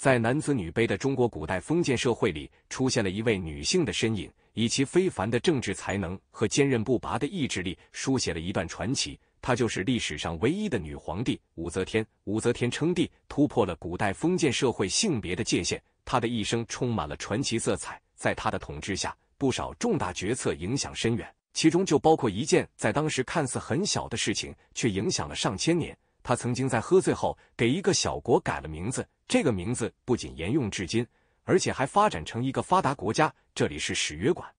在男尊女卑的中国古代封建社会里，出现了一位女性的身影，以其非凡的政治才能和坚韧不拔的意志力，书写了一段传奇。她就是历史上唯一的女皇帝武则天。武则天称帝，突破了古代封建社会性别的界限。她的一生充满了传奇色彩，在她的统治下，不少重大决策影响深远，其中就包括一件在当时看似很小的事情，却影响了上千年。她曾经在喝醉后，给一个小国改了名字。这个名字不仅沿用至今，而且还发展成一个发达国家。这里是史约馆，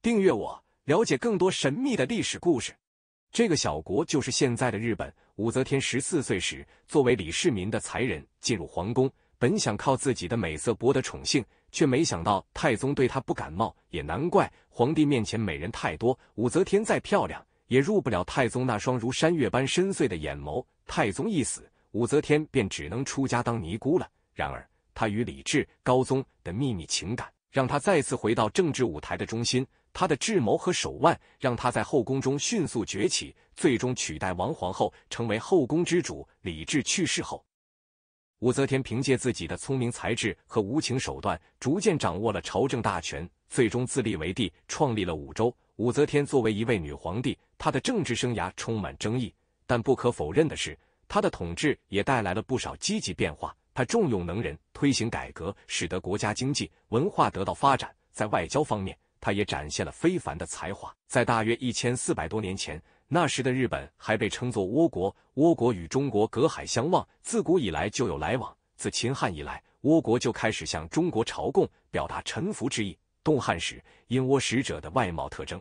订阅我，了解更多神秘的历史故事。这个小国就是现在的日本。武则天十四岁时，作为李世民的才人进入皇宫，本想靠自己的美色博得宠幸，却没想到太宗对她不感冒。也难怪，皇帝面前美人太多，武则天再漂亮也入不了太宗那双如山岳般深邃的眼眸。太宗一死。武则天便只能出家当尼姑了。然而，她与李治、高宗的秘密情感，让她再次回到政治舞台的中心。她的智谋和手腕，让她在后宫中迅速崛起，最终取代王皇后，成为后宫之主。李治去世后，武则天凭借自己的聪明才智和无情手段，逐渐掌握了朝政大权，最终自立为帝，创立了武周。武则天作为一位女皇帝，她的政治生涯充满争议，但不可否认的是。他的统治也带来了不少积极变化，他重用能人，推行改革，使得国家经济、文化得到发展。在外交方面，他也展现了非凡的才华。在大约一千四百多年前，那时的日本还被称作倭国。倭国与中国隔海相望，自古以来就有来往。自秦汉以来，倭国就开始向中国朝贡，表达臣服之意。东汉时，因倭使者的外貌特征，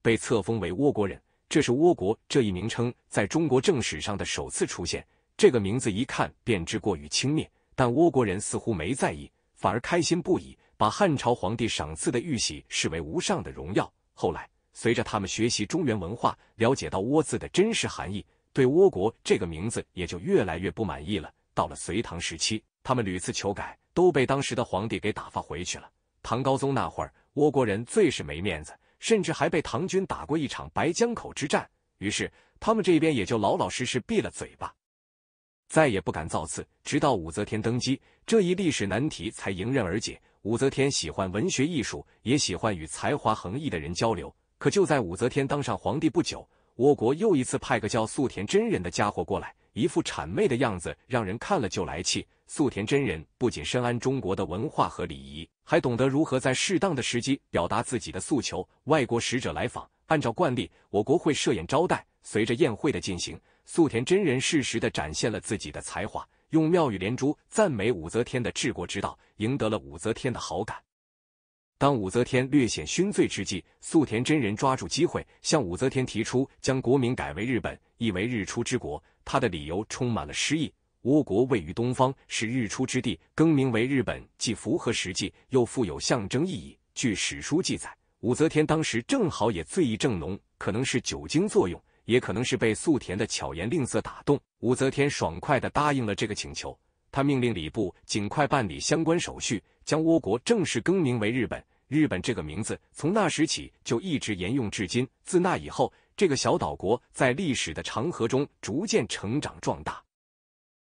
被册封为倭国人。这是倭国这一名称在中国正史上的首次出现。这个名字一看便知过于轻蔑，但倭国人似乎没在意，反而开心不已，把汉朝皇帝赏赐的玉玺视为无上的荣耀。后来，随着他们学习中原文化，了解到倭字的真实含义，对倭国这个名字也就越来越不满意了。到了隋唐时期，他们屡次求改，都被当时的皇帝给打发回去了。唐高宗那会儿，倭国人最是没面子。甚至还被唐军打过一场白江口之战，于是他们这边也就老老实实闭了嘴巴，再也不敢造次。直到武则天登基，这一历史难题才迎刃而解。武则天喜欢文学艺术，也喜欢与才华横溢的人交流。可就在武则天当上皇帝不久。我国又一次派个叫素田真人的家伙过来，一副谄媚的样子，让人看了就来气。素田真人不仅深谙中国的文化和礼仪，还懂得如何在适当的时机表达自己的诉求。外国使者来访，按照惯例，我国会设宴招待。随着宴会的进行，素田真人适时的展现了自己的才华，用妙语连珠赞美武则天的治国之道，赢得了武则天的好感。当武则天略显醺醉之际，素田真人抓住机会，向武则天提出将国名改为日本，意为日出之国。他的理由充满了诗意：倭国位于东方，是日出之地，更名为日本既符合实际，又富有象征意义。据史书记载，武则天当时正好也醉意正浓，可能是酒精作用，也可能是被素田的巧言令色打动。武则天爽快的答应了这个请求。他命令礼部尽快办理相关手续，将倭国正式更名为日本。日本这个名字从那时起就一直沿用至今。自那以后，这个小岛国在历史的长河中逐渐成长壮大。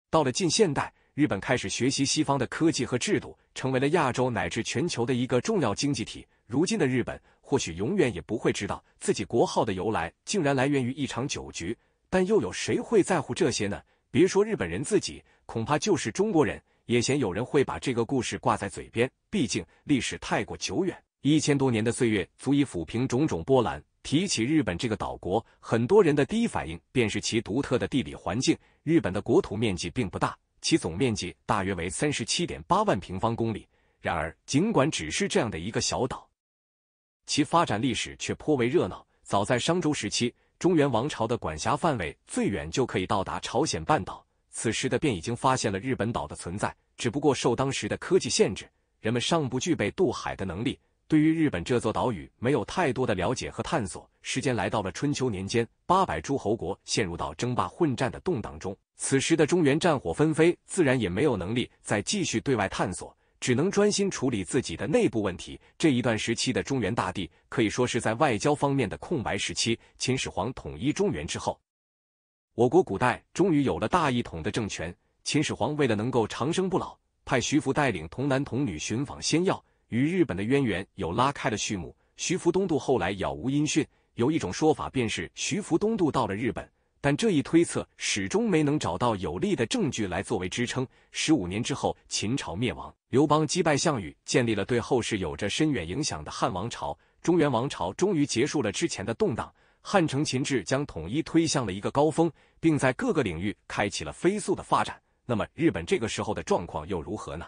到了近现代，日本开始学习西方的科技和制度，成为了亚洲乃至全球的一个重要经济体。如今的日本或许永远也不会知道自己国号的由来竟然来源于一场酒局，但又有谁会在乎这些呢？别说日本人自己，恐怕就是中国人，也嫌有人会把这个故事挂在嘴边。毕竟历史太过久远，一千多年的岁月足以抚平种种波澜。提起日本这个岛国，很多人的第一反应便是其独特的地理环境。日本的国土面积并不大，其总面积大约为三十七点八万平方公里。然而，尽管只是这样的一个小岛，其发展历史却颇为热闹。早在商周时期。中原王朝的管辖范围最远就可以到达朝鲜半岛，此时的便已经发现了日本岛的存在。只不过受当时的科技限制，人们尚不具备渡海的能力，对于日本这座岛屿没有太多的了解和探索。时间来到了春秋年间，八百诸侯国陷入到争霸混战的动荡中，此时的中原战火纷飞，自然也没有能力再继续对外探索。只能专心处理自己的内部问题。这一段时期的中原大地，可以说是在外交方面的空白时期。秦始皇统一中原之后，我国古代终于有了大一统的政权。秦始皇为了能够长生不老，派徐福带领童男童女寻访仙药，与日本的渊源有拉开了序幕。徐福东渡后来杳无音讯，有一种说法便是徐福东渡到了日本。但这一推测始终没能找到有力的证据来作为支撑。十五年之后，秦朝灭亡，刘邦击败项羽，建立了对后世有着深远影响的汉王朝。中原王朝终于结束了之前的动荡，汉承秦制，将统一推向了一个高峰，并在各个领域开启了飞速的发展。那么，日本这个时候的状况又如何呢？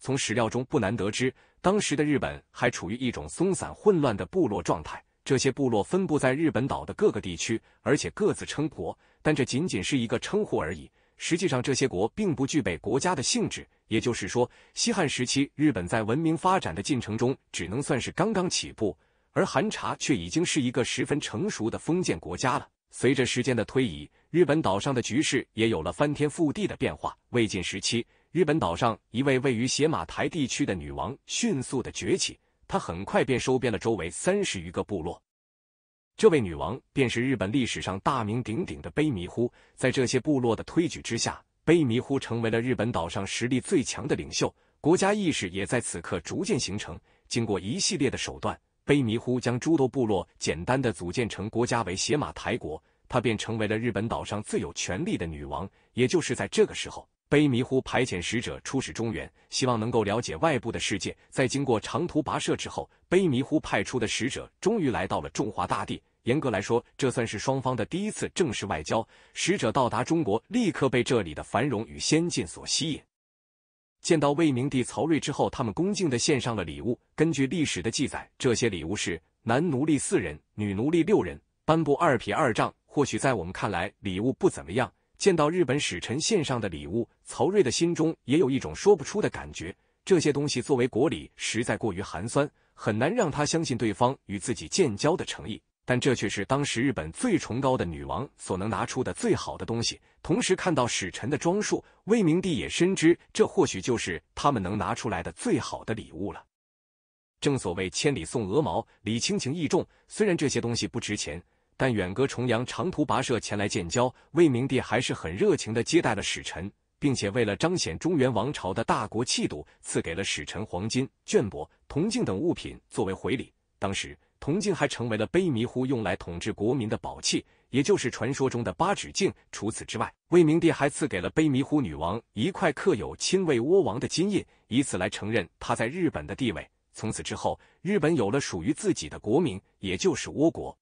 从史料中不难得知，当时的日本还处于一种松散混乱的部落状态。这些部落分布在日本岛的各个地区，而且各自称国，但这仅仅是一个称呼而已。实际上，这些国并不具备国家的性质，也就是说，西汉时期日本在文明发展的进程中只能算是刚刚起步，而寒茶却已经是一个十分成熟的封建国家了。随着时间的推移，日本岛上的局势也有了翻天覆地的变化。魏晋时期，日本岛上一位位于邪马台地区的女王迅速的崛起。他很快便收编了周围三十余个部落，这位女王便是日本历史上大名鼎鼎的卑弥呼。在这些部落的推举之下，卑弥呼成为了日本岛上实力最强的领袖，国家意识也在此刻逐渐形成。经过一系列的手段，卑弥呼将诸多部落简单的组建成国家为邪马台国，她便成为了日本岛上最有权力的女王。也就是在这个时候。卑弥呼派遣使者出使中原，希望能够了解外部的世界。在经过长途跋涉之后，卑弥呼派出的使者终于来到了中华大地。严格来说，这算是双方的第一次正式外交。使者到达中国，立刻被这里的繁荣与先进所吸引。见到魏明帝曹睿之后，他们恭敬的献上了礼物。根据历史的记载，这些礼物是男奴隶四人，女奴隶六人，颁布二匹二丈。或许在我们看来，礼物不怎么样。见到日本使臣献上的礼物，曹睿的心中也有一种说不出的感觉。这些东西作为国礼，实在过于寒酸，很难让他相信对方与自己建交的诚意。但这却是当时日本最崇高的女王所能拿出的最好的东西。同时看到使臣的装束，魏明帝也深知，这或许就是他们能拿出来的最好的礼物了。正所谓千里送鹅毛，礼轻情意重。虽然这些东西不值钱。但远隔重洋、长途跋涉前来建交，魏明帝还是很热情地接待了使臣，并且为了彰显中原王朝的大国气度，赐给了使臣黄金、绢帛、铜镜等物品作为回礼。当时，铜镜还成为了卑弥呼用来统治国民的宝器，也就是传说中的八指镜。除此之外，魏明帝还赐给了卑弥呼女王一块刻有亲卫倭王的金印，以此来承认他在日本的地位。从此之后，日本有了属于自己的国名，也就是倭国。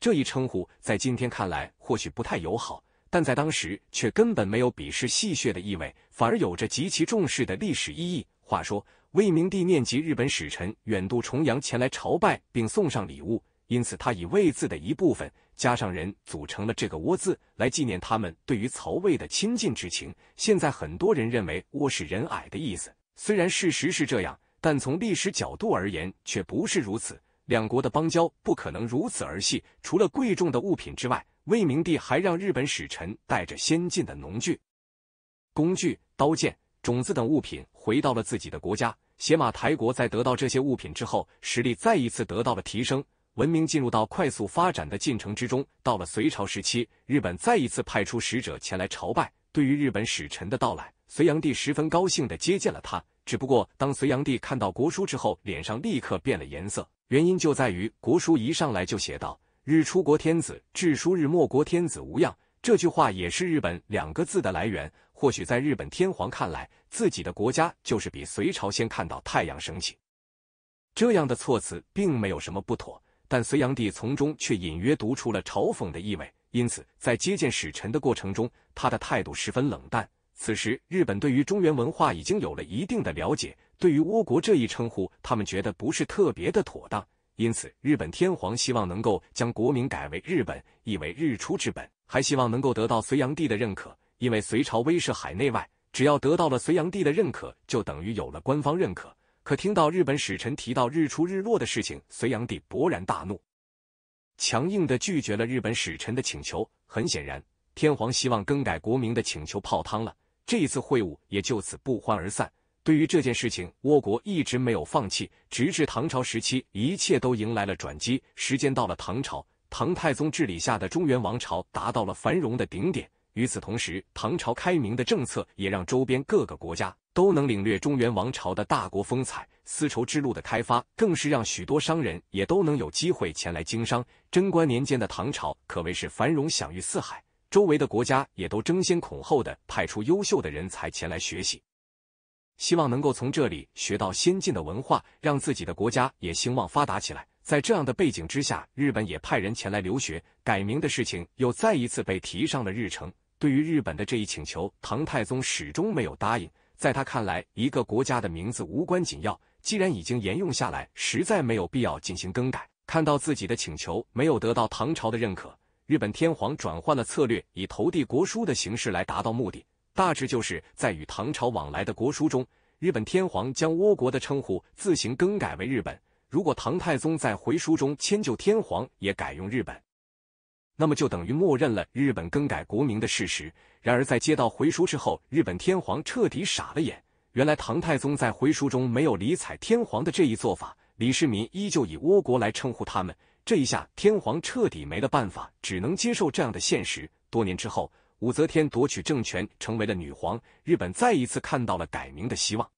这一称呼在今天看来或许不太友好，但在当时却根本没有鄙视、戏谑的意味，反而有着极其重视的历史意义。话说，魏明帝念及日本使臣远渡重洋前来朝拜，并送上礼物，因此他以魏字的一部分加上人，组成了这个倭字，来纪念他们对于曹魏的亲近之情。现在很多人认为倭是人矮的意思，虽然事实是这样，但从历史角度而言，却不是如此。两国的邦交不可能如此儿戏。除了贵重的物品之外，魏明帝还让日本使臣带着先进的农具、工具、刀剑、种子等物品回到了自己的国家。邪马台国在得到这些物品之后，实力再一次得到了提升，文明进入到快速发展的进程之中。到了隋朝时期，日本再一次派出使者前来朝拜。对于日本使臣的到来，隋炀帝十分高兴地接见了他。只不过，当隋炀帝看到国书之后，脸上立刻变了颜色。原因就在于国书一上来就写道：“日出国天子至书日没国天子无恙”，这句话也是日本两个字的来源。或许在日本天皇看来，自己的国家就是比隋朝先看到太阳升起。这样的措辞并没有什么不妥，但隋炀帝从中却隐约读出了嘲讽的意味。因此，在接见使臣的过程中，他的态度十分冷淡。此时，日本对于中原文化已经有了一定的了解，对于“倭国”这一称呼，他们觉得不是特别的妥当。因此，日本天皇希望能够将国名改为“日本”，意为日出之本，还希望能够得到隋炀帝的认可，因为隋朝威慑海内外，只要得到了隋炀帝的认可，就等于有了官方认可。可听到日本使臣提到日出日落的事情，隋炀帝勃然大怒，强硬的拒绝了日本使臣的请求。很显然，天皇希望更改国名的请求泡汤了。这一次会晤也就此不欢而散。对于这件事情，倭国一直没有放弃，直至唐朝时期，一切都迎来了转机。时间到了唐朝，唐太宗治理下的中原王朝达到了繁荣的顶点。与此同时，唐朝开明的政策也让周边各个国家都能领略中原王朝的大国风采。丝绸之路的开发更是让许多商人也都能有机会前来经商。贞观年间的唐朝可谓是繁荣享誉四海。周围的国家也都争先恐后的派出优秀的人才前来学习，希望能够从这里学到先进的文化，让自己的国家也兴旺发达起来。在这样的背景之下，日本也派人前来留学，改名的事情又再一次被提上了日程。对于日本的这一请求，唐太宗始终没有答应。在他看来，一个国家的名字无关紧要，既然已经沿用下来，实在没有必要进行更改。看到自己的请求没有得到唐朝的认可。日本天皇转换了策略，以投递国书的形式来达到目的。大致就是在与唐朝往来的国书中，日本天皇将倭国的称呼自行更改为日本。如果唐太宗在回书中迁就天皇，也改用日本，那么就等于默认了日本更改国名的事实。然而，在接到回书之后，日本天皇彻底傻了眼，原来唐太宗在回书中没有理睬天皇的这一做法。李世民依旧以倭国来称呼他们，这一下天皇彻底没了办法，只能接受这样的现实。多年之后，武则天夺取政权，成为了女皇，日本再一次看到了改名的希望。